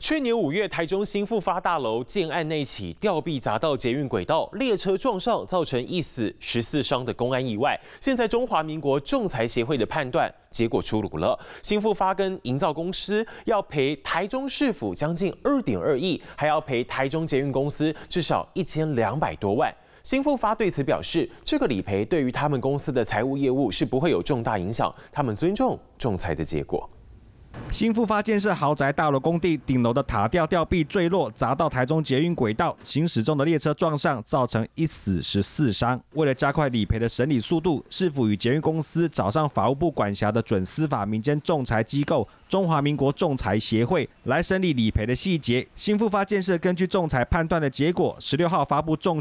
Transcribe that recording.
去年五月，台中新复发大楼建案那起吊臂砸到捷运轨道，列车撞上，造成一死十四伤的公安意外。现在中华民国仲裁协会的判断结果出炉了，新复发跟营造公司要赔台中市府将近二点二亿，还要赔台中捷运公司至少一千两百多万。新复发对此表示，这个理赔对于他们公司的财务业务是不会有重大影响，他们尊重仲裁的结果。新复发建设豪宅大楼工地顶楼的塔吊吊臂坠落，砸到台中捷运轨道，行驶中的列车撞上，造成一死十四伤。为了加快理赔的审理速度，市府与捷运公司找上法务部管辖的准司法民间仲裁机构中华民国仲裁协会来审理理赔的细节？新复发建设根据仲裁判断的结果，十六号发布仲。